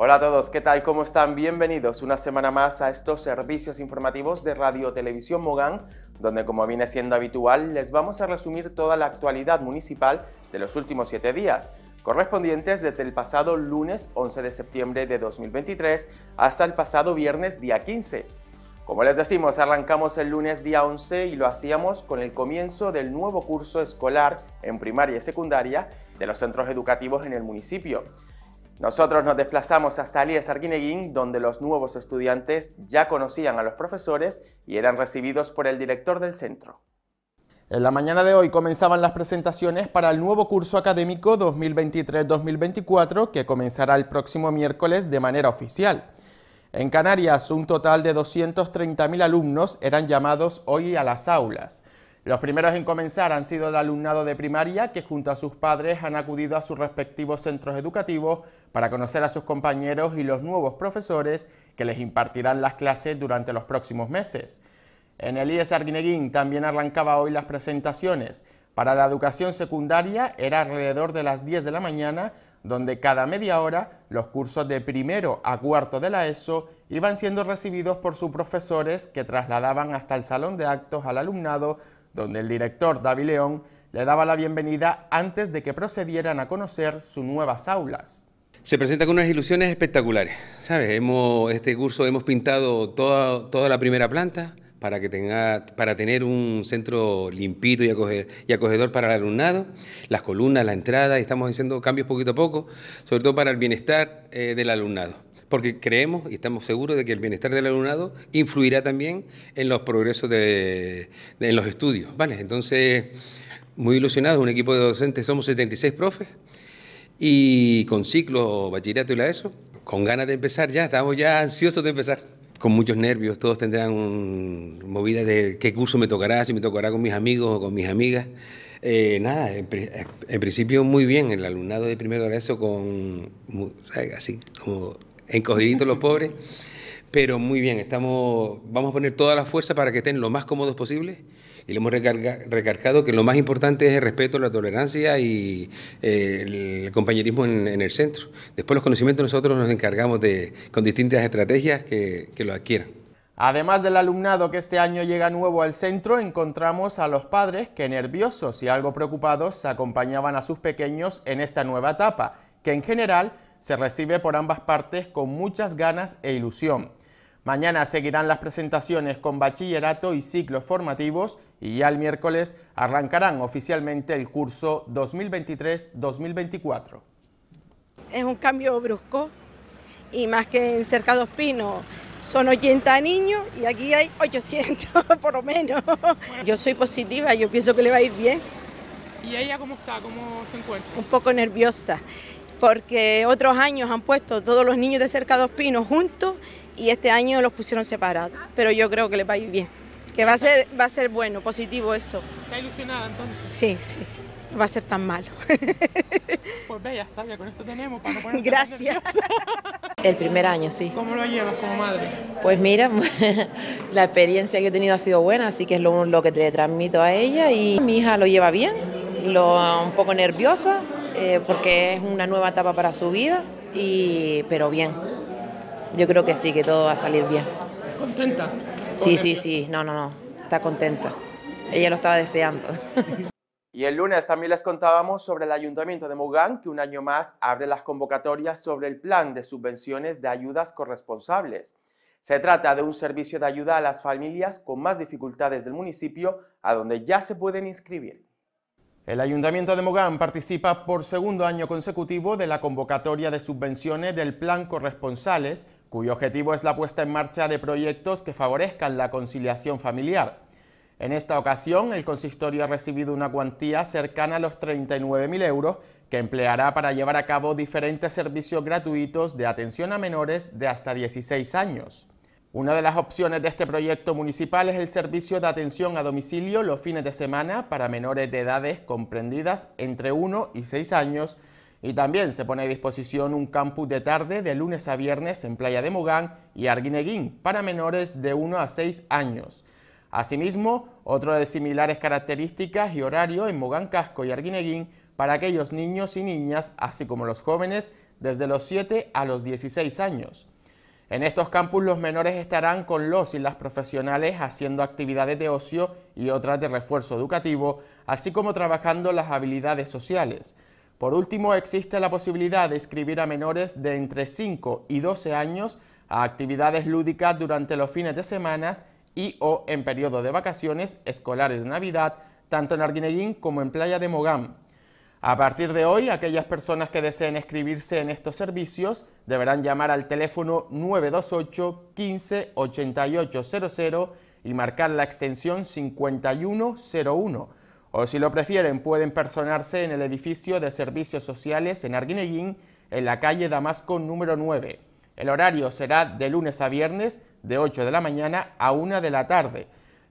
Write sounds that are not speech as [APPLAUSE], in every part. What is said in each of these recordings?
Hola a todos, ¿qué tal? ¿Cómo están? Bienvenidos una semana más a estos servicios informativos de Radio Televisión Mogán, donde como viene siendo habitual les vamos a resumir toda la actualidad municipal de los últimos siete días, correspondientes desde el pasado lunes 11 de septiembre de 2023 hasta el pasado viernes día 15. Como les decimos, arrancamos el lunes día 11 y lo hacíamos con el comienzo del nuevo curso escolar en primaria y secundaria de los centros educativos en el municipio. Nosotros nos desplazamos hasta Alias Arguineguín, donde los nuevos estudiantes ya conocían a los profesores y eran recibidos por el director del centro. En la mañana de hoy comenzaban las presentaciones para el nuevo curso académico 2023-2024 que comenzará el próximo miércoles de manera oficial. En Canarias, un total de 230.000 alumnos eran llamados hoy a las aulas. Los primeros en comenzar han sido el alumnado de primaria que junto a sus padres han acudido a sus respectivos centros educativos para conocer a sus compañeros y los nuevos profesores que les impartirán las clases durante los próximos meses. En el IES Arguineguín también arrancaba hoy las presentaciones. Para la educación secundaria era alrededor de las 10 de la mañana, donde cada media hora los cursos de primero a cuarto de la ESO iban siendo recibidos por sus profesores que trasladaban hasta el salón de actos al alumnado donde el director David León le daba la bienvenida antes de que procedieran a conocer sus nuevas aulas. Se presenta con unas ilusiones espectaculares, ¿sabes? este curso hemos pintado toda, la primera planta para, que tenga, para tener un centro limpito y, y acogedor para el alumnado, las columnas, la entrada, estamos haciendo cambios poquito a poco, sobre todo para el bienestar eh, del alumnado porque creemos y estamos seguros de que el bienestar del alumnado influirá también en los progresos de, en los estudios. ¿vale? Entonces, muy ilusionados, un equipo de docentes, somos 76 profes y con ciclo bachillerato y la ESO, con ganas de empezar ya, estamos ya ansiosos de empezar. Con muchos nervios, todos tendrán movidas de qué curso me tocará, si me tocará con mis amigos o con mis amigas. Eh, nada, en, principio muy bien el alumnado de primero de ESO con, así como encogiditos los pobres. Pero muy bien, estamos, vamos a poner toda la fuerza para que estén lo más cómodos posible. Y le hemos recargado que lo más importante es el respeto, la tolerancia y eh, el compañerismo en, el centro. Después los conocimientos nosotros nos encargamos de, con distintas estrategias, que, que lo adquieran. Además del alumnado que este año llega nuevo al centro, encontramos a los padres que nerviosos y algo preocupados acompañaban a sus pequeños en esta nueva etapa, que en general se recibe por ambas partes con muchas ganas e ilusión. Mañana seguirán las presentaciones con bachillerato y ciclos formativos y ya el miércoles arrancarán oficialmente el curso 2023-2024. Es un cambio brusco y más que en Cerca dos Pinos son 80 niños y aquí hay 800 [LAUGHS] por lo menos. Yo soy positiva, yo pienso que le va a ir bien. ¿Y ella cómo está? ¿Cómo se encuentra? Un poco nerviosa porque otros años han puesto todos los niños de cerca dos pinos juntos y este año los pusieron separados. Pero yo creo que les va a ir bien, que va a ser, va a ser bueno, positivo eso. ¿Está ilusionada entonces? Sí, sí. No va a ser tan malo. [LAUGHS] Pues bella, está ya con esto tenemos para no Gracias. [LAUGHS] El primer año, sí. ¿Cómo lo llevas como madre? Pues mira, [LAUGHS] la experiencia que he tenido ha sido buena, así que es lo, lo que te transmito a ella y mi hija lo lleva bien, lo, un poco nerviosa, eh, porque es una nueva etapa para su vida, y, pero bien. Yo creo que sí, que todo va a salir bien. ¿Contenta? Sí, sí, sí, no, no, no, está contenta. Ella lo estaba deseando. [LAUGHS] Y el lunes también les contábamos sobre el Ayuntamiento de Mogán, que un año más abre las convocatorias sobre el plan de subvenciones de ayudas corresponsables. Se trata de un servicio de ayuda a las familias con más dificultades del municipio, a donde ya se pueden inscribir. El Ayuntamiento de Mogán participa por segundo año consecutivo de la convocatoria de subvenciones del Plan Corresponsales, cuyo objetivo es la puesta en marcha de proyectos que favorezcan la conciliación familiar. En esta ocasión, el consistorio ha recibido una cuantía cercana a los 39.000 euros que empleará para llevar a cabo diferentes servicios gratuitos de atención a menores de hasta 16 años. Una de las opciones de este proyecto municipal es el servicio de atención a domicilio los fines de semana para menores de edades comprendidas entre 1 y 6 años y también se pone a disposición un campus de tarde de lunes a viernes en Playa de Mogán y Arguineguín para menores de 1 a 6 años. Asimismo, otro de similares características y horario en Mogán Casco y Arguineguín para aquellos niños y niñas, así como los jóvenes, desde los 7 a los 16 años. En estos campus los menores estarán con los y las profesionales haciendo actividades de ocio y otras de refuerzo educativo, así como trabajando las habilidades sociales. Por último, existe la posibilidad de inscribir a menores de entre 5 y 12 años a actividades lúdicas durante los fines de semana y o en periodo de vacaciones escolares de Navidad, tanto en Arguineguín como en Playa de Mogán. A partir de hoy, aquellas personas que deseen escribirse en estos servicios deberán llamar al teléfono 928 15 y marcar la extensión 5101. O si lo prefieren, pueden personarse en el edificio de servicios sociales en Arguineguín, en la calle Damasco número 9. El horario será de lunes a viernes, de 8 de la mañana a 1 de la tarde.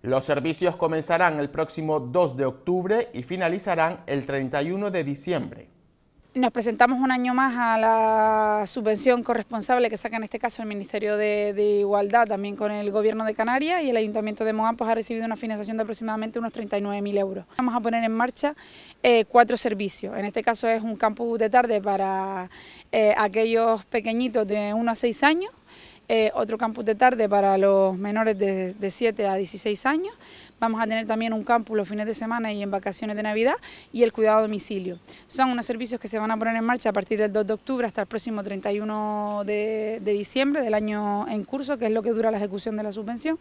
Los servicios comenzarán el próximo 2 de octubre y finalizarán el 31 de diciembre. Nos presentamos un año más a la subvención corresponsable que saca en este caso el Ministerio de, Igualdad, también con el Gobierno de Canarias y el Ayuntamiento de Mohampos pues, ha recibido una financiación de aproximadamente unos 39.000 euros. Vamos a poner en marcha eh, cuatro servicios, en este caso es un campus de tarde para eh, aquellos pequeñitos de 1 a 6 años, eh, otro campus de tarde para los menores de, 7 a 16 años. Vamos a tener también un campus los fines de semana y en vacaciones de Navidad y el cuidado a domicilio. Son unos servicios que se van a poner en marcha a partir del 2 de octubre hasta el próximo 31 de, diciembre del año en curso, que es lo que dura la ejecución de la subvención.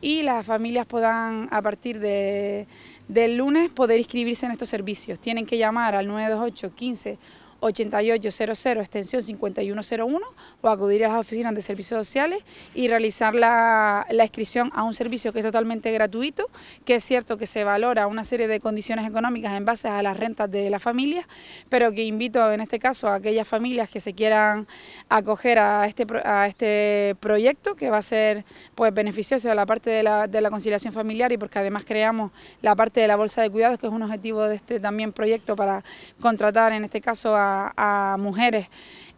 Y las familias puedan a partir de, del lunes poder inscribirse en estos servicios. Tienen que llamar al 928 15 8800, extensión 5101, o acudir a las oficinas de servicios sociales y realizar la, inscripción a un servicio que es totalmente gratuito, que es cierto que se valora una serie de condiciones económicas en base a las rentas de las familias, pero que invito en este caso a aquellas familias que se quieran acoger a este, a este proyecto, que va a ser pues beneficioso a la parte de la, de la conciliación familiar y porque además creamos la parte de la bolsa de cuidados, que es un objetivo de este también proyecto para contratar en este caso a a, mujeres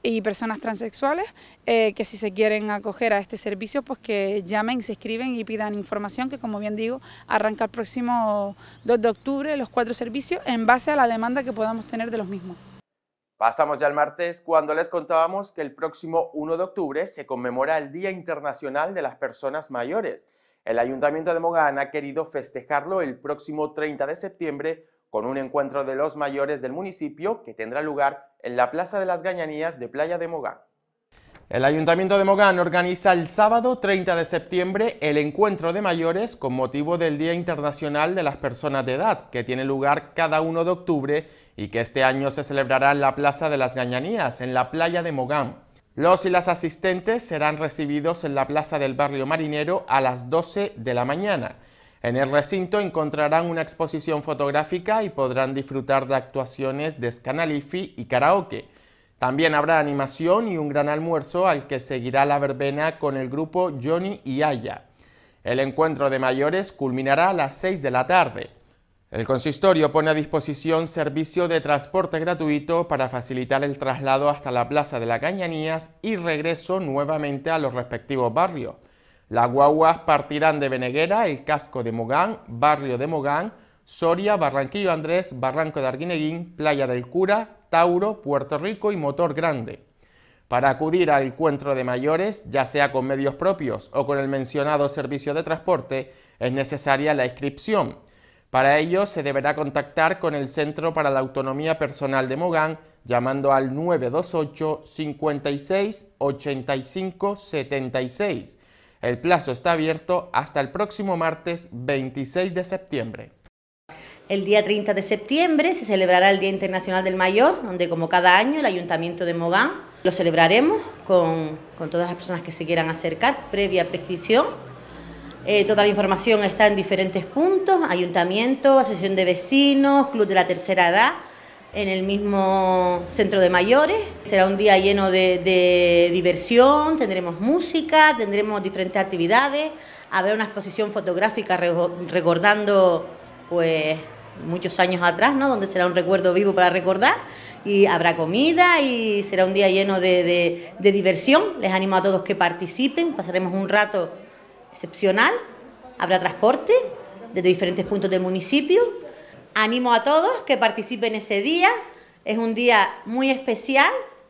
y personas transexuales eh, que si se quieren acoger a este servicio, pues que llamen, se escriben y pidan información, que como bien digo, arranca el próximo 2 de octubre los cuatro servicios en base a la demanda que podamos tener de los mismos. Pasamos ya al martes, cuando les contábamos que el próximo 1 de octubre se conmemora el Día Internacional de las Personas Mayores. El Ayuntamiento de Mogán ha querido festejarlo el próximo 30 de septiembre con un encuentro de los mayores del municipio que tendrá lugar en la Plaza de las Gañanías de Playa de Mogán. El Ayuntamiento de Mogán organiza el sábado 30 de septiembre el encuentro de mayores con motivo del Día Internacional de las Personas de Edad, que tiene lugar cada 1 de octubre y que este año se celebrará en la Plaza de las Gañanías, en la playa de Mogán. Los y las asistentes serán recibidos en la Plaza del Barrio Marinero a las 12 de la mañana. En el recinto encontrarán una exposición fotográfica y podrán disfrutar de actuaciones de Scanalifi y karaoke. También habrá animación y un gran almuerzo al que seguirá la verbena con el grupo Johnny y Aya. El encuentro de mayores culminará a las 6 de la tarde. El consistorio pone a disposición servicio de transporte gratuito para facilitar el traslado hasta la Plaza de la Cañanías y regreso nuevamente a los respectivos barrios. Las guaguas partirán de Beneguera, el casco de Mogán, barrio de Mogán, Soria, Barranquillo Andrés, Barranco de Arguineguín, Playa del Cura, Tauro, Puerto Rico y Motor Grande. Para acudir al encuentro de mayores, ya sea con medios propios o con el mencionado servicio de transporte, es necesaria la inscripción. Para ello se deberá contactar con el Centro para la Autonomía Personal de Mogán llamando al 928 56 85 76 el plazo está abierto hasta el próximo martes 26 de septiembre. El día 30 de septiembre se celebrará el Día Internacional del Mayor, donde como cada año el Ayuntamiento de Mogán lo celebraremos con, todas las personas que se quieran acercar, previa prescripción. Eh, toda la información está en diferentes puntos, Ayuntamiento, Asociación de Vecinos, Club de la Tercera Edad en el mismo centro de mayores. Será un día lleno de, diversión, tendremos música, tendremos diferentes actividades, habrá una exposición fotográfica recordando pues muchos años atrás, ¿no? donde será un recuerdo vivo para recordar y habrá comida y será un día lleno de, de diversión. Les animo a todos que participen, pasaremos un rato excepcional, habrá transporte desde diferentes puntos del municipio Animo a todos que participen ese día. Es un día muy especial,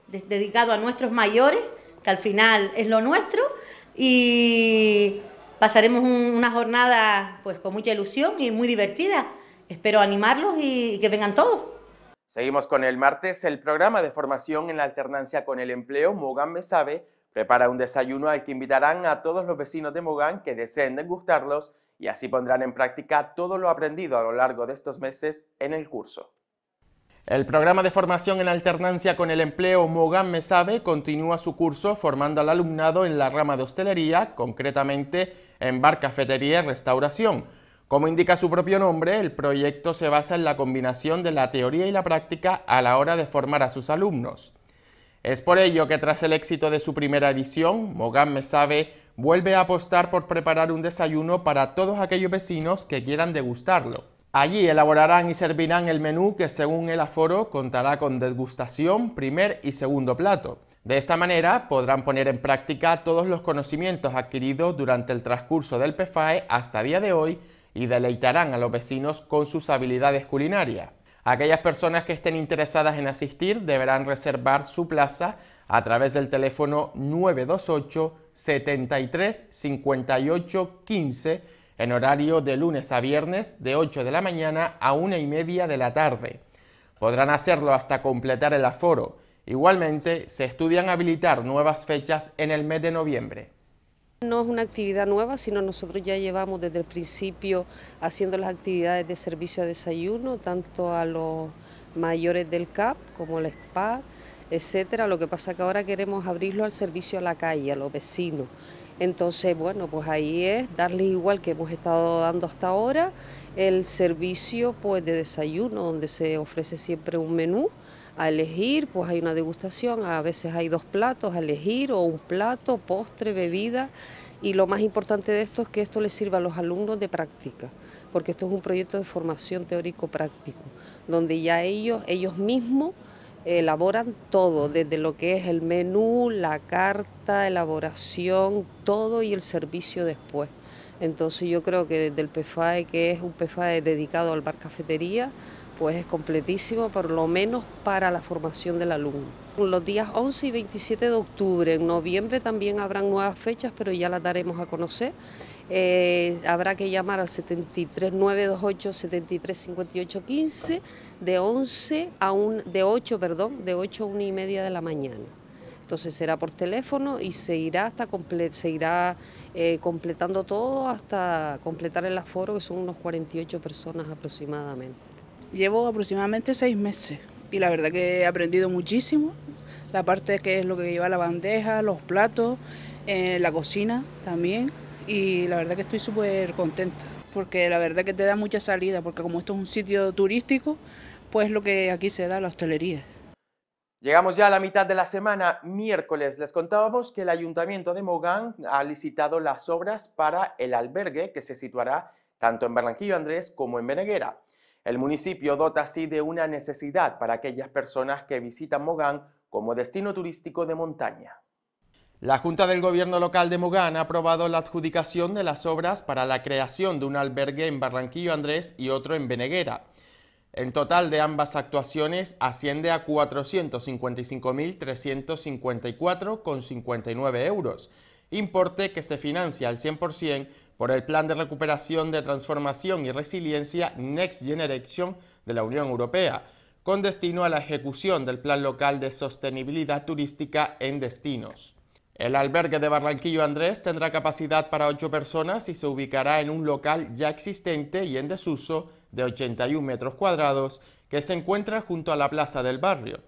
dedicado a nuestros mayores, que al final es lo nuestro. Y pasaremos una jornada pues con mucha ilusión y muy divertida. Espero animarlos y, que vengan todos. Seguimos con el martes. El programa de formación en la alternancia con el empleo, Mogán Sabe, prepara un desayuno al que invitarán a todos los vecinos de Mogán que deseen gustarlos y así pondrán en práctica todo lo aprendido a lo largo de estos meses en el curso. El programa de formación en alternancia con el empleo Mogán Sabe continúa su curso formando al alumnado en la rama de hostelería, concretamente en bar, cafetería y restauración. Como indica su propio nombre, el proyecto se basa en la combinación de la teoría y la práctica a la hora de formar a sus alumnos. Es por ello que tras el éxito de su primera edición, Mogán Mesabe vuelve a apostar por preparar un desayuno para todos aquellos vecinos que quieran degustarlo. Allí elaborarán y servirán el menú que según el aforo contará con degustación, primer y segundo plato. De esta manera podrán poner en práctica todos los conocimientos adquiridos durante el transcurso del PFAE hasta día de hoy y deleitarán a los vecinos con sus habilidades culinarias. Aquellas personas que estén interesadas en asistir deberán reservar su plaza a través del teléfono 928 73 58 15 en horario de lunes a viernes de 8 de la mañana a 1 y media de la tarde. Podrán hacerlo hasta completar el aforo. Igualmente, se estudian habilitar nuevas fechas en el mes de noviembre. No es una actividad nueva, sino nosotros ya llevamos desde el principio haciendo las actividades de servicio a desayuno, tanto a los mayores del CAP como el SPA, etcétera. Lo que pasa que ahora queremos abrirlo al servicio a la calle, a los vecinos. Entonces, bueno, pues ahí es darles igual que hemos estado dando hasta ahora el servicio pues de desayuno, donde se ofrece siempre un menú a elegir, pues hay una degustación, a veces hay dos platos a elegir o un plato, postre, bebida y lo más importante de esto es que esto les sirva a los alumnos de práctica, porque esto es un proyecto de formación teórico-práctico, donde ya ellos, ellos mismos elaboran todo, desde lo que es el menú, la carta, elaboración, todo y el servicio después. Entonces yo creo que desde el PFAE, que es un PFAE dedicado al bar cafetería, pues es completísimo, por lo menos para la formación del alumno. Los días 11 y 27 de octubre, en noviembre también habrán nuevas fechas, pero ya las daremos a conocer. Eh, habrá que llamar al 73928 735815 de 11 a un, de 8, perdón, de 8 a 1 y media de la mañana. Entonces será por teléfono y se irá hasta se irá eh, completando todo hasta completar el aforo, que son unos 48 personas aproximadamente. Llevo aproximadamente seis meses y la verdad que he aprendido muchísimo. La parte que es lo que lleva la bandeja, los platos, eh, la cocina también. Y la verdad que estoy súper contenta porque la verdad que te da mucha salida porque como esto es un sitio turístico, pues lo que aquí se da, la hostelería. Llegamos ya a la mitad de la semana, miércoles. Les contábamos que el Ayuntamiento de Mogán ha licitado las obras para el albergue que se situará tanto en Barranquillo Andrés como en Beneguera. El municipio dota así de una necesidad para aquellas personas que visitan Mogán como destino turístico de montaña. La Junta del Gobierno Local de Mogán ha aprobado la adjudicación de las obras para la creación de un albergue en Barranquillo Andrés y otro en Beneguera. En total de ambas actuaciones asciende a 455.354,59 euros, importe que se financia al 100% por el Plan de Recuperación de Transformación y Resiliencia Next Generation de la Unión Europea, con destino a la ejecución del Plan Local de Sostenibilidad Turística en Destinos. El albergue de Barranquillo Andrés tendrá capacidad para ocho personas y se ubicará en un local ya existente y en desuso de 81 metros cuadrados que se encuentra junto a la plaza del barrio.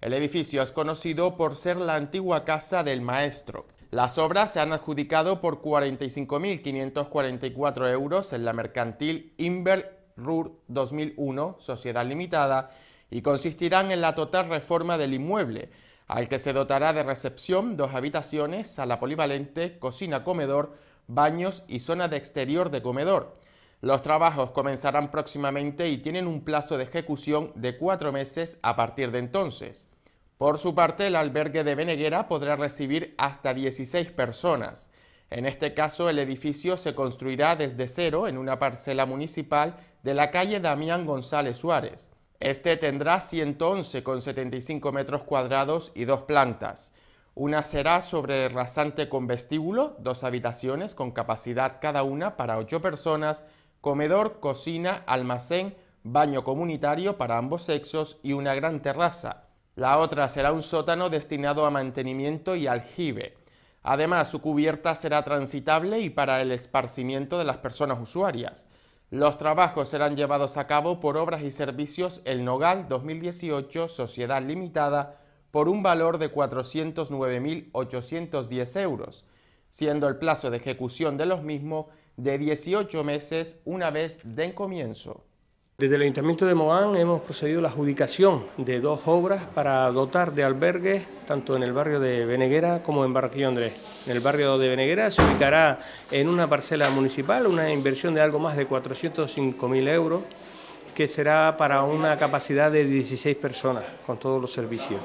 El edificio es conocido por ser la antigua casa del maestro. Las obras se han adjudicado por 45.544 euros en la mercantil Inver RUR 2001, Sociedad Limitada, y consistirán en la total reforma del inmueble, al que se dotará de recepción, dos habitaciones, sala polivalente, cocina-comedor, baños y zona de exterior de comedor. Los trabajos comenzarán próximamente y tienen un plazo de ejecución de cuatro meses a partir de entonces. Por su parte, el albergue de Beneguera podrá recibir hasta 16 personas. En este caso, el edificio se construirá desde cero en una parcela municipal de la calle Damián González Suárez. Este tendrá con 111,75 metros cuadrados y dos plantas. Una será sobre rasante con vestíbulo, dos habitaciones con capacidad cada una para ocho personas, comedor, cocina, almacén, baño comunitario para ambos sexos y una gran terraza. La otra será un sótano destinado a mantenimiento y aljibe. Además, su cubierta será transitable y para el esparcimiento de las personas usuarias. Los trabajos serán llevados a cabo por Obras y Servicios El Nogal 2018 Sociedad Limitada por un valor de 409.810 euros, siendo el plazo de ejecución de los mismos de 18 meses una vez de comienzo. Desde el Ayuntamiento de Moán hemos procedido a la adjudicación de dos obras para dotar de albergues tanto en el barrio de Beneguera como en Barquillo Andrés. En el barrio de Beneguera se ubicará en una parcela municipal una inversión de algo más de 405.000 euros que será para una capacidad de 16 personas con todos los servicios.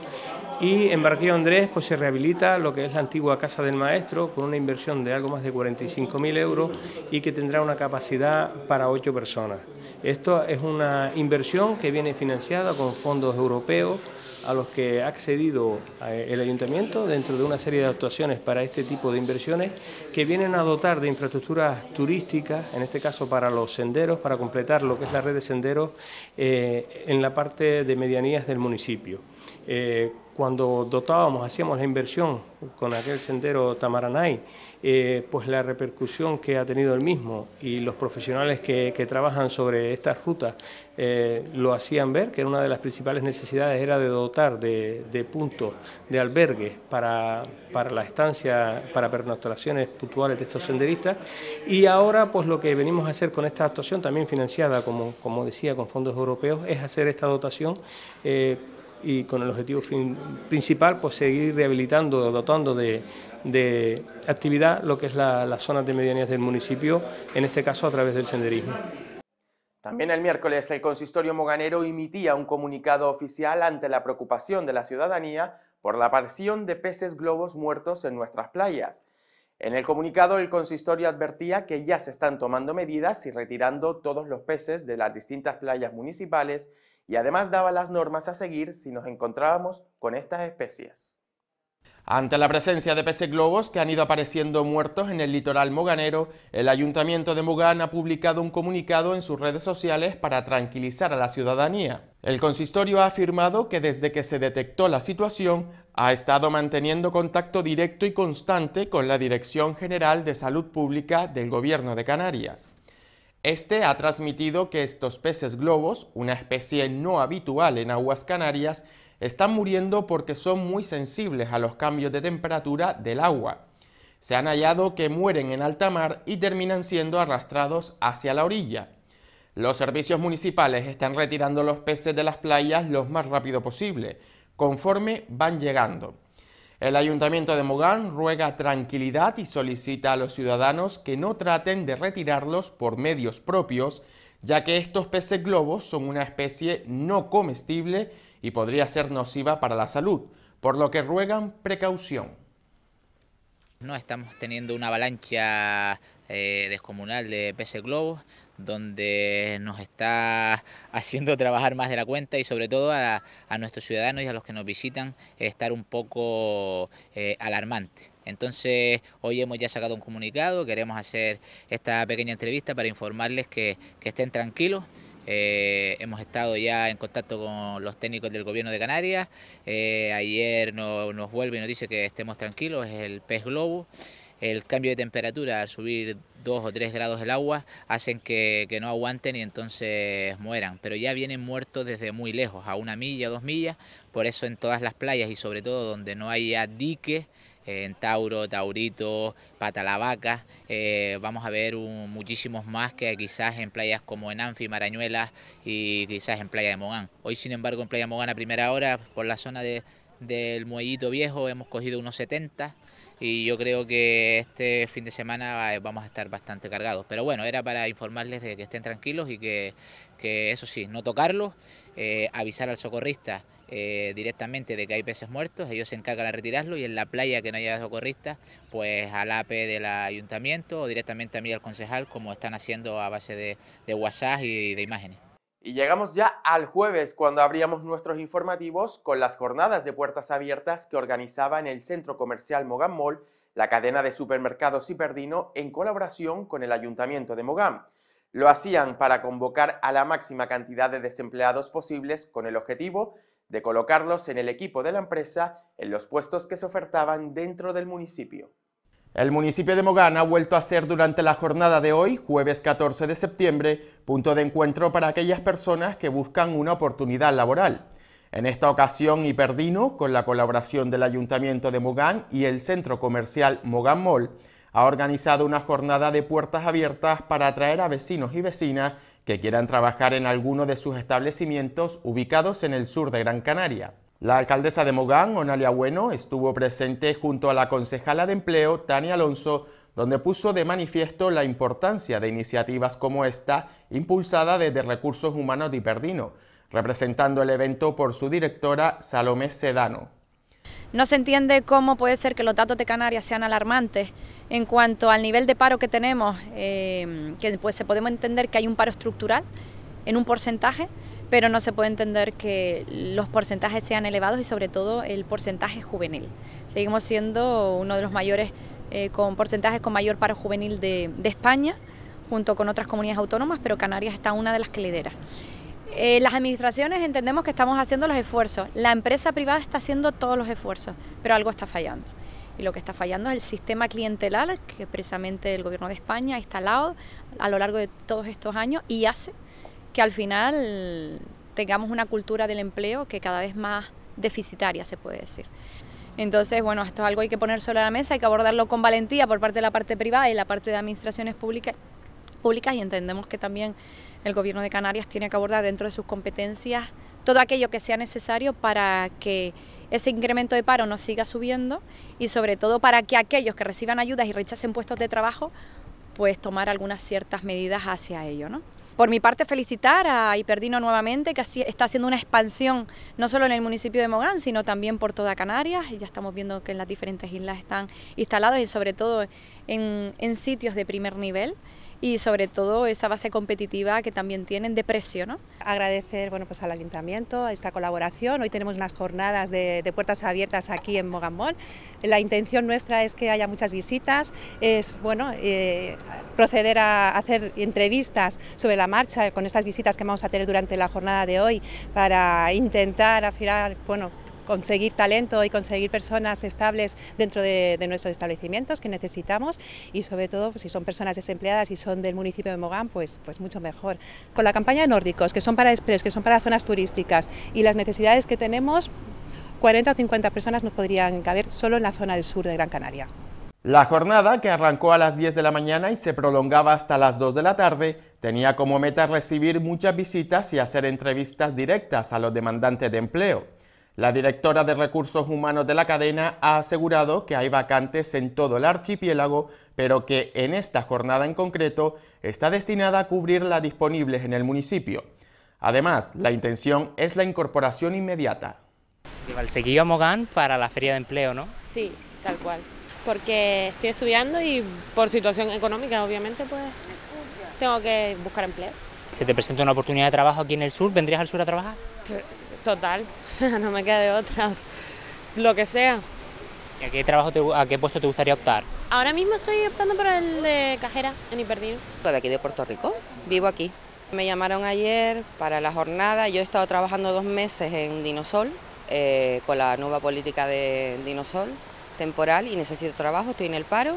Y en Barquillo Andrés pues, se rehabilita lo que es la antigua Casa del Maestro con una inversión de algo más de 45.000 euros y que tendrá una capacidad para 8 personas. Esto es una inversión que viene financiada con fondos europeos a los que ha accedido eh, el ayuntamiento dentro de una serie de actuaciones para este tipo de inversiones que vienen a dotar de infraestructuras turísticas, en este caso para los senderos, para completar lo que es la red de senderos eh, en la parte de medianías del municipio. Eh, cuando dotábamos, hacíamos la inversión con aquel sendero Tamaranay, eh, pues la repercusión que ha tenido el mismo y los profesionales que, trabajan sobre estas rutas eh, lo hacían ver que una de las principales necesidades era de dotar de, puntos, de albergues para, para, la estancia, para pernoctaciones puntuales de estos senderistas. Y ahora pues lo que venimos a hacer con esta actuación, también financiada, como, como decía, con fondos europeos, es hacer esta dotación. Eh, y con el objetivo principal pues seguir rehabilitando, dotando de, actividad lo que es la, las zonas de medianías del municipio, en este caso a través del senderismo. También el miércoles el consistorio moganero emitía un comunicado oficial ante la preocupación de la ciudadanía por la aparición de peces globos muertos en nuestras playas. En el comunicado, el consistorio advertía que ya se están tomando medidas y retirando todos los peces de las distintas playas municipales y además daba las normas a seguir si nos encontrábamos con estas especies. Ante la presencia de peces globos que han ido apareciendo muertos en el litoral moganero, el Ayuntamiento de Mogán ha publicado un comunicado en sus redes sociales para tranquilizar a la ciudadanía. El consistorio ha afirmado que desde que se detectó la situación ha estado manteniendo contacto directo y constante con la Dirección General de Salud Pública del Gobierno de Canarias. Este ha transmitido que estos peces globos, una especie no habitual en aguas canarias, están muriendo porque son muy sensibles a los cambios de temperatura del agua. Se han hallado que mueren en alta mar y terminan siendo arrastrados hacia la orilla. Los servicios municipales están retirando los peces de las playas lo más rápido posible, conforme van llegando. El ayuntamiento de Mogán ruega tranquilidad y solicita a los ciudadanos que no traten de retirarlos por medios propios, ya que estos peces globos son una especie no comestible y podría ser nociva para la salud, por lo que ruegan precaución. No estamos teniendo una avalancha eh, descomunal de peces globos, donde nos está haciendo trabajar más de la cuenta y sobre todo a, nuestros ciudadanos y a los que nos visitan estar un poco eh, alarmante. Entonces, hoy hemos ya sacado un comunicado, queremos hacer esta pequeña entrevista para informarles que, estén tranquilos. Eh, hemos estado ya en contacto con los técnicos del gobierno de Canarias. Eh, ayer nos vuelve y nos dice que estemos tranquilos, es el pez globo. El cambio de temperatura al subir ...dos o tres grados el agua, hacen que, no aguanten y entonces mueran. Pero ya vienen muertos desde muy lejos, a una milla, dos millas. Por eso en todas las playas y sobre todo donde no haya dique eh, en Tauro, Taurito, Patalavaca, eh, vamos a ver muchísimos más que quizás en playas como en Anfi, Marañuelas y quizás en Playa de Mogán. Hoy sin embargo en Playa de Mogán a primera hora, por la zona de, del muellito viejo, hemos cogido unos 70 y yo creo que este fin de semana eh, vamos a estar bastante cargados. Pero bueno, era para informarles de que estén tranquilos y que, eso sí, no tocarlos, eh, avisar al socorrista eh, directamente de que hay peces muertos, ellos se encargan de retirarlo y en la playa que no haya socorristas, pues al AP del ayuntamiento o directamente a mí al concejal, como están haciendo a base de WhatsApp y de imágenes. Y llegamos ya al jueves, cuando abríamos nuestros informativos con las jornadas de puertas abiertas que organizaba en el centro comercial Mogamol Mall la cadena de supermercados Ciperdino en colaboración con el Ayuntamiento de Mogam. Lo hacían para convocar a la máxima cantidad de desempleados posibles con el objetivo de colocarlos en el equipo de la empresa en los puestos que se ofertaban dentro del municipio. El municipio de Mogán ha vuelto a ser durante la jornada de hoy, jueves 14 de septiembre, punto de encuentro para aquellas personas que buscan una oportunidad laboral. En esta ocasión, Hiperdino, con la colaboración del Ayuntamiento de Mogán y el centro comercial Mogán Mall, ha organizado una jornada de puertas abiertas para atraer a vecinos y vecinas que quieran trabajar en alguno de sus establecimientos ubicados en el sur de Gran Canaria. La alcaldesa de Mogán, Onalia Bueno, estuvo presente junto a la concejala de empleo, Tania Alonso, donde puso de manifiesto la importancia de iniciativas como esta, impulsada desde Recursos Humanos de Perdino, representando el evento por su directora, Salomé Sedano. No se entiende cómo puede ser que los datos de Canarias sean alarmantes en cuanto al nivel de paro que tenemos, eh, que pues, podemos entender que hay un paro estructural en un porcentaje, pero no se puede entender que los porcentajes sean elevados y sobre todo el porcentaje juvenil. Seguimos siendo uno de los mayores eh, con porcentajes con mayor paro juvenil de, España, junto con otras comunidades autónomas, pero Canarias está una de las que lidera. Eh, las administraciones entendemos que estamos haciendo los esfuerzos, la empresa privada está haciendo todos los esfuerzos, pero algo está fallando y lo que está fallando es el sistema clientelar que precisamente el gobierno de España ha instalado a lo largo de todos estos años y hace que al final tengamos una cultura del empleo que cada vez más deficitaria, se puede decir. Entonces, bueno, esto es algo que hay que poner sobre la mesa, hay que abordarlo con valentía por parte de la parte privada y la parte de administraciones públicas, públicas y entendemos que también el gobierno de Canarias tiene que abordar dentro de sus competencias todo aquello que sea necesario para que ese incremento de paro no siga subiendo y sobre todo para que aquellos que reciban ayudas y rechacen puestos de trabajo, pues tomar algunas ciertas medidas hacia ello, ¿no? Por mi parte, felicitar a Hiperdino nuevamente, que está haciendo una expansión no solo en el municipio de Mogán, sino también por toda Canarias. Y ya estamos viendo que en las diferentes islas están instalados y sobre todo en sitios de primer nivel y sobre todo esa base competitiva que también tienen de precio. ¿no? Agradecer bueno, pues al ayuntamiento esta colaboración. Hoy tenemos unas jornadas de, puertas abiertas aquí en Mogambón. La intención nuestra es que haya muchas visitas, es bueno, eh, proceder a hacer entrevistas sobre la marcha con estas visitas que vamos a tener durante la jornada de hoy para intentar afilar bueno, conseguir talento y conseguir personas estables dentro de, nuestros establecimientos que necesitamos y sobre todo pues, si son personas desempleadas y son del municipio de Mogán, pues, pues mucho mejor. Con la campaña de Nórdicos, que son para Express, que son para zonas turísticas y las necesidades que tenemos, 40 o 50 personas nos podrían caber solo en la zona del sur de Gran Canaria. La jornada, que arrancó a las 10 de la mañana y se prolongaba hasta las 2 de la tarde, tenía como meta recibir muchas visitas y hacer entrevistas directas a los demandantes de empleo. La directora de Recursos Humanos de la cadena ha asegurado que hay vacantes en todo el archipiélago, pero que en esta jornada en concreto está destinada a cubrir las disponibles en el municipio. Además, la intención es la incorporación inmediata. El seguido Mogán para la feria de empleo, ¿no? Sí, tal cual. Porque estoy estudiando y por situación económica, obviamente, pues tengo que buscar empleo. ¿Se te presenta una oportunidad de trabajo aquí en el sur? ¿Vendrías al sur a trabajar? Sí. Pues, Total, [LAUGHS] o sea, no me queda de otras, lo que sea. a qué trabajo, a qué puesto te gustaría optar? Ahora mismo estoy optando por el de cajera en Hiperdino. De aquí de Puerto Rico, vivo aquí. Me llamaron ayer para la jornada, yo he estado trabajando dos meses en Dinosol, eh, con la nueva política de Dinosol temporal y necesito trabajo, estoy en el paro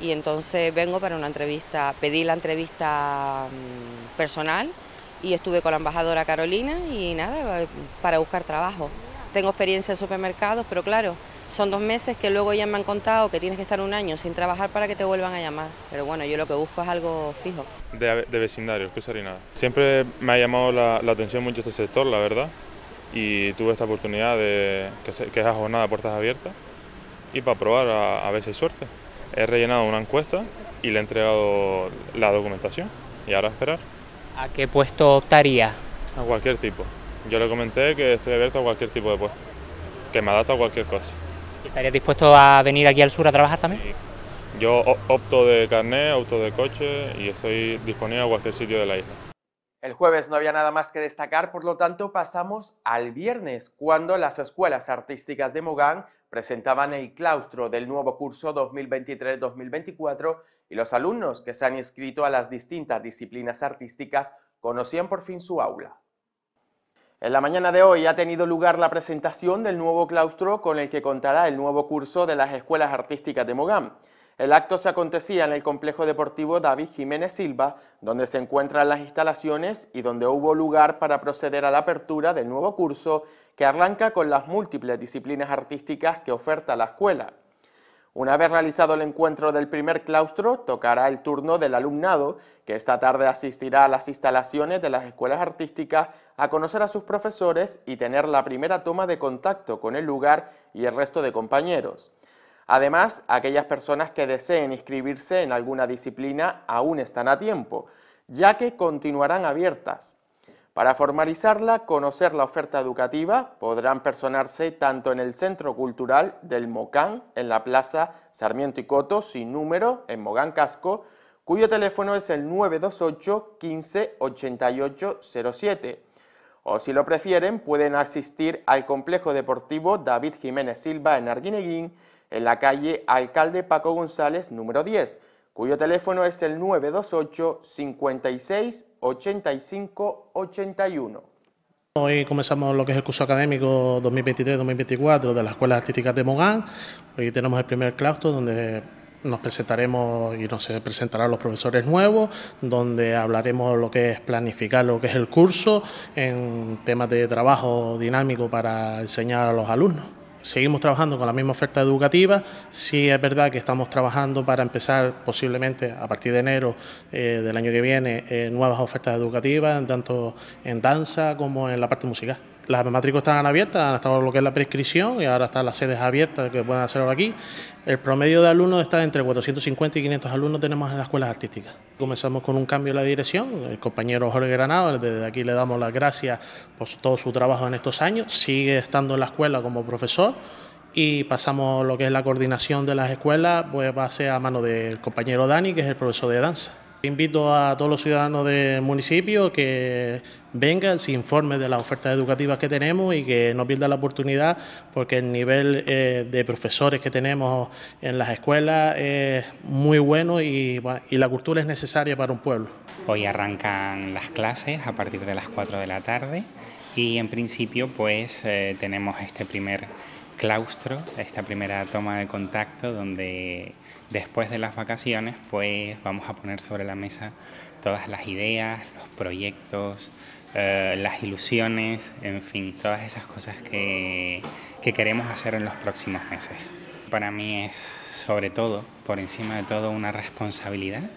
y entonces vengo para una entrevista, pedí la entrevista mm, personal y estuve con la embajadora Carolina y nada, para buscar trabajo. Tengo experiencia en supermercados, pero claro, son dos meses que luego ya me han contado que tienes que estar un año sin trabajar para que te vuelvan a llamar. Pero bueno, yo lo que busco es algo fijo. De, de vecindario, nada. Siempre me ha llamado la, atención mucho este sector, la verdad, y tuve esta oportunidad de que, es a jornada puertas abiertas y para probar a, a veces suerte. He rellenado una encuesta y le he entregado la documentación y ahora a esperar. ¿A qué puesto optaría? A cualquier tipo. Yo le comenté que estoy abierto a cualquier tipo de puesto, que me adapta a cualquier cosa. ¿Estarías dispuesto a venir aquí al sur a trabajar también? Yo opto de carnet, opto de coche y estoy disponible a cualquier sitio de la isla. El jueves no había nada más que destacar, por lo tanto pasamos al viernes, cuando las escuelas artísticas de Mogán presentaban el claustro del nuevo curso 2023-2024 y los alumnos que se han inscrito a las distintas disciplinas artísticas conocían por fin su aula. En la mañana de hoy ha tenido lugar la presentación del nuevo claustro con el que contará el nuevo curso de las escuelas artísticas de Mogán. El acto se acontecía en el complejo deportivo David Jiménez Silva, donde se encuentran las instalaciones y donde hubo lugar para proceder a la apertura del nuevo curso que arranca con las múltiples disciplinas artísticas que oferta la escuela. Una vez realizado el encuentro del primer claustro, tocará el turno del alumnado, que esta tarde asistirá a las instalaciones de las escuelas artísticas a conocer a sus profesores y tener la primera toma de contacto con el lugar y el resto de compañeros. Además, aquellas personas que deseen inscribirse en alguna disciplina aún están a tiempo, ya que continuarán abiertas. Para formalizarla, conocer la oferta educativa, podrán personarse tanto en el Centro Cultural del Mocán, en la Plaza Sarmiento y Coto, sin número, en Mogán Casco, cuyo teléfono es el 928 15 88 07. O si lo prefieren, pueden asistir al Complejo Deportivo David Jiménez Silva en Arguineguín en la calle Alcalde Paco González número 10, cuyo teléfono es el 928 56 85 81. Hoy comenzamos lo que es el curso académico 2023-2024 de la Escuela Artística de Mogán. Hoy tenemos el primer claustro donde nos presentaremos y nos presentarán los profesores nuevos, donde hablaremos lo que es planificar lo que es el curso en temas de trabajo dinámico para enseñar a los alumnos seguimos trabajando con la misma oferta educativa. Sí es verdad que estamos trabajando para empezar posiblemente a partir de enero eh, del año que viene eh, nuevas ofertas educativas, tanto en danza como en la parte musical las matrículas están abiertas, han estado lo que es la prescripción y ahora están las sedes abiertas que pueden hacerlo aquí. El promedio de alumnos está entre 450 y 500 alumnos tenemos en las escuelas artísticas. Comenzamos con un cambio de la dirección, el compañero Jorge Granado, desde aquí le damos las gracias por todo su trabajo en estos años, sigue estando en la escuela como profesor y pasamos lo que es la coordinación de las escuelas, pues va a ser a mano del compañero Dani, que es el profesor de danza. Invito a todos los ciudadanos del municipio que vengan, se informen de las ofertas educativas que tenemos y que no pierdan la oportunidad porque el nivel eh, de profesores que tenemos en las escuelas es muy bueno y, la cultura es necesaria para un pueblo. Hoy arrancan las clases a partir de las 4 de la tarde y en principio pues eh, tenemos este primer claustro, esta primera toma de contacto donde después de las vacaciones, pues vamos a poner sobre la mesa todas las ideas, los proyectos, eh, las ilusiones, en fin, todas esas cosas que, queremos hacer en los próximos meses. Para mí es sobre todo, por encima de todo, una responsabilidad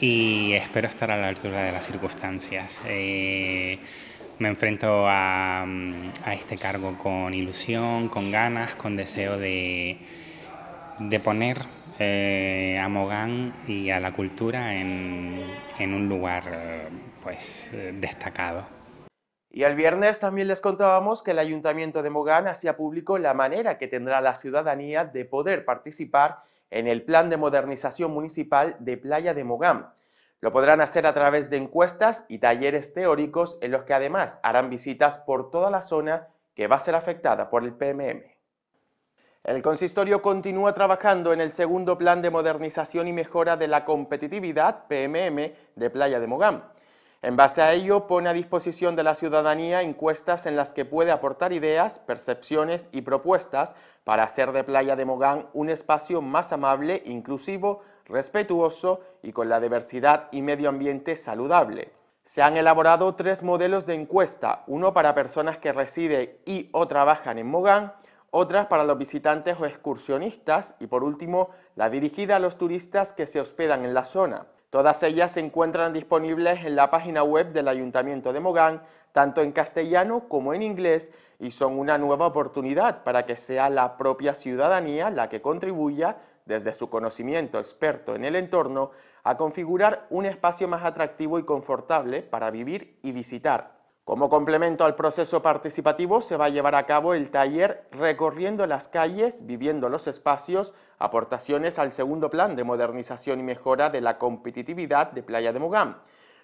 y espero estar a la altura de las circunstancias. Eh, me enfrento mm, a, este cargo con ilusión, con ganas, con deseo de, de poner eh, a Mogán y a la cultura en, un lugar eh, pues, eh, destacado. Y el viernes también les contábamos que el Ayuntamiento de Mogán hacía público la manera que tendrá la ciudadanía de poder participar en el Plan de Modernización Municipal de Playa de Mogán. Lo podrán hacer a través de encuestas y talleres teóricos en los que además harán visitas por toda la zona que va a ser afectada por el PMM. El consistorio continúa trabajando en el segundo plan de modernización y mejora de la competitividad PMM de Playa de Mogán. En base a ello, pone a disposición de la ciudadanía encuestas en las que puede aportar ideas, percepciones y propuestas para hacer de Playa de Mogán un espacio más amable, inclusivo, respetuoso y con la diversidad y medio ambiente saludable. Se han elaborado tres modelos de encuesta, uno para personas que residen y o trabajan en Mogán, otras para los visitantes o excursionistas y por último la dirigida a los turistas que se hospedan en la zona. Todas ellas se encuentran disponibles en la página web del Ayuntamiento de Mogán, tanto en castellano como en inglés, y son una nueva oportunidad para que sea la propia ciudadanía la que contribuya, desde su conocimiento experto en el entorno, a configurar un espacio más atractivo y confortable para vivir y visitar. Como complemento al proceso participativo se va a llevar a cabo el taller recorriendo las calles, viviendo los espacios, aportaciones al segundo plan de modernización y mejora de la competitividad de Playa de Mogán.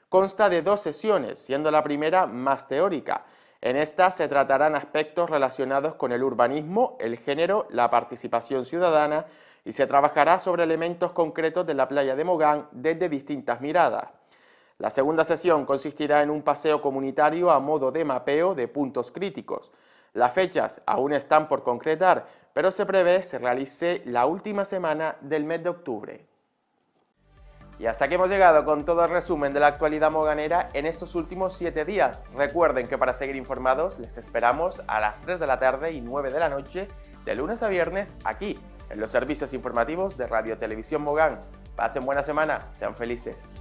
Consta de dos sesiones, siendo la primera más teórica. En esta se tratarán aspectos relacionados con el urbanismo, el género, la participación ciudadana y se trabajará sobre elementos concretos de la playa de Mogán desde distintas miradas. La segunda sesión consistirá en un paseo comunitario a modo de mapeo de puntos críticos. Las fechas aún están por concretar, pero se prevé se realice la última semana del mes de octubre. Y hasta aquí hemos llegado con todo el resumen de la actualidad moganera en estos últimos siete días. Recuerden que para seguir informados les esperamos a las 3 de la tarde y 9 de la noche de lunes a viernes aquí, en los servicios informativos de Radio Televisión Mogán. Pasen buena semana, sean felices.